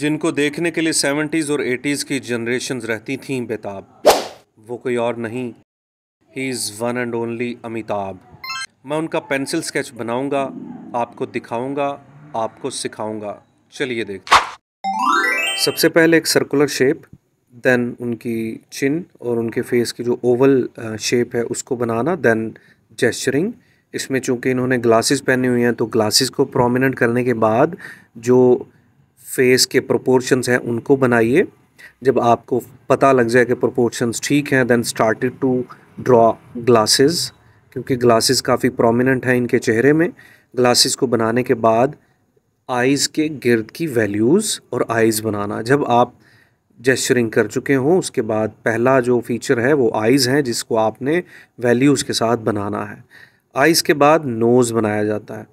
जिनको देखने के लिए सेवेंटीज़ और एटीज़ की जनरेशन रहती थीं बेताब वो कोई और नहीं ही is one and only Amitabh मैं उनका पेंसिल स्केच बनाऊंगा, आपको दिखाऊंगा, आपको सिखाऊंगा। चलिए देखते सबसे पहले एक सर्कुलर शेप देन उनकी चिन और उनके फेस की जो ओवल शेप है उसको बनाना देन जेस्चरिंग इसमें चूँकि इन्होंने ग्लासेस पहनी हुई हैं तो ग्लासेस को प्रोमिनेंट करने के बाद जो फेस के प्रोपोर्शंस हैं उनको बनाइए जब आपको पता लग जाए कि प्रोपोर्शंस ठीक हैं then started to draw glasses क्योंकि ग्लासेस काफ़ी प्रोमिनेंट हैं इनके चेहरे में ग्लासेस को बनाने के बाद आइज़ के गर्द की वैल्यूज़ और आइज़ बनाना जब आप जेस्चरिंग कर चुके हों उसके बाद पहला जो फीचर है वो आइज़ हैं जिसको आपने वैल्यूज़ के साथ बनाना है आइज़ के बाद नोज़ बनाया जाता है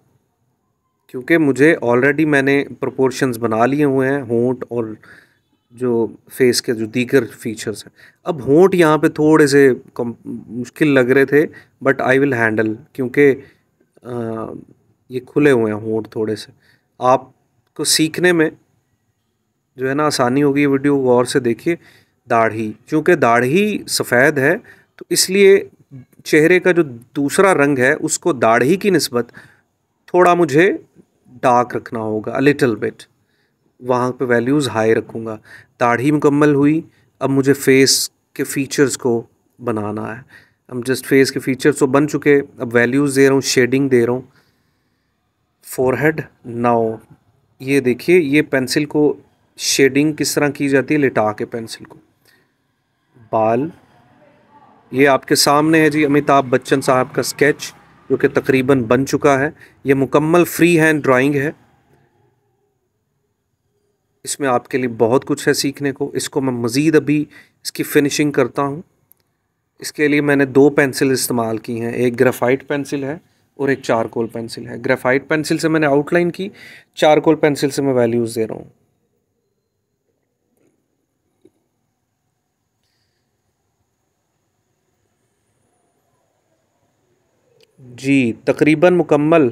क्योंकि मुझे ऑलरेडी मैंने प्रोपोर्शंस बना लिए हुए हैं होंठ और जो फेस के जो दीगर फीचर्स हैं अब होंठ यहाँ पे थोड़े से मुश्किल लग रहे थे बट आई विल हैंडल क्योंकि ये खुले हुए हैं होंठ थोड़े से आपको सीखने में जो है ना आसानी होगी वीडियो गौर से देखिए दाढ़ी क्योंकि दाढ़ी सफ़ेद है तो इसलिए चेहरे का जो दूसरा रंग है उसको दाढ़ी की नस्बत थोड़ा मुझे डार्क रखना होगा लिटल बिट वहाँ पे वैल्यूज़ हाई रखूँगा दाढ़ी मुकम्मल हुई अब मुझे फेस के फीचर्स को बनाना है हम जस्ट फेस के फीचर्स तो बन चुके अब वैल्यूज़ दे रहा हूँ शेडिंग दे रहा हूँ फोरहेड नाओ ये देखिए ये पेंसिल को शेडिंग किस तरह की जाती है लिटा के पेंसिल को बाल ये आपके सामने है जी अमिताभ बच्चन साहब का स्केच जो कि तकरीबन बन चुका है ये मुकम्मल फ्री हैंड ड्राइंग है इसमें आपके लिए बहुत कुछ है सीखने को इसको मैं मज़ीद अभी इसकी फिनिशिंग करता हूँ इसके लिए मैंने दो पेंसिल इस्तेमाल की हैं एक ग्रेफाइट पेंसिल है और एक चारकोल पेंसिल है ग्रेफाइट पेंसिल से मैंने आउटलाइन की चारकोल पेंसिल से मैं वैल्यूज़ दे रहा हूँ जी तकरीबन मुकम्मल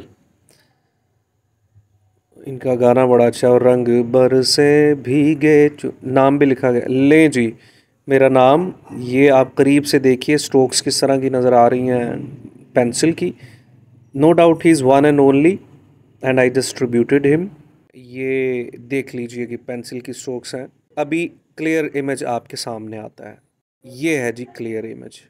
इनका गाना बड़ा अच्छा और रंग बरसे भीगे नाम भी लिखा गया ले जी मेरा नाम ये आप करीब से देखिए स्ट्रोक्स किस तरह की नज़र आ रही हैं पेंसिल की नो डाउट ही is one and only and I distributed him ये देख लीजिए कि पेंसिल की स्ट्रोक्स हैं अभी क्लियर इमेज आपके सामने आता है ये है जी क्लियर इमेज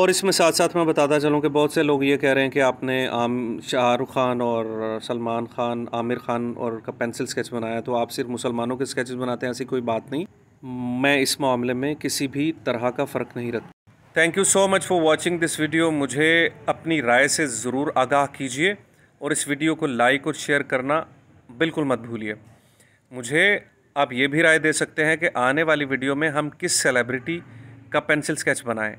और इसमें साथ साथ मैं बताता चलूँ कि बहुत से लोग ये कह रहे हैं कि आपने आम शाहरुख खान और सलमान खान आमिर खान और का पेंसिल स्केच बनाया तो आप सिर्फ मुसलमानों के स्केचेस बनाते हैं ऐसी कोई बात नहीं मैं इस मामले में किसी भी तरह का फ़र्क नहीं रखता thank you so much for watching this video मुझे अपनी राय से ज़रूर आगाह कीजिए और इस वीडियो को लाइक और शेयर करना बिल्कुल मत भूलिए मुझे आप ये भी राय दे सकते हैं कि आने वाली वीडियो में हम किस सेलिब्रिटी का पेंसिल स्केच बनाएँ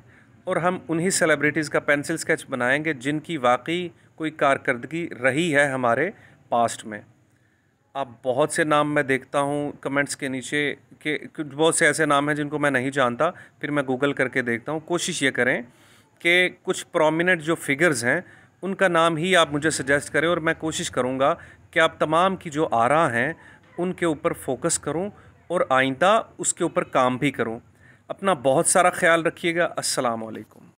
और हम उन्हीं सेलिब्रिटीज़ का पेंसिल स्केच बनाएंगे जिनकी वाकई कोई कारकर्दगी रही है हमारे पास्ट में आप बहुत से नाम मैं देखता हूँ कमेंट्स के नीचे के बहुत से ऐसे नाम हैं जिनको मैं नहीं जानता फिर मैं गूगल करके देखता हूँ कोशिश ये करें कि कुछ प्रोमिनेंट जो फिगर्स हैं उनका नाम ही आप मुझे सजेस्ट करें और मैं कोशिश करूँगा कि आप तमाम की जो आरा हैं उनके ऊपर फोकस करूँ और आइंदा उसके ऊपर काम भी करूँ अपना बहुत सारा ख्याल रखिएगा अस्सलाम वालेकुम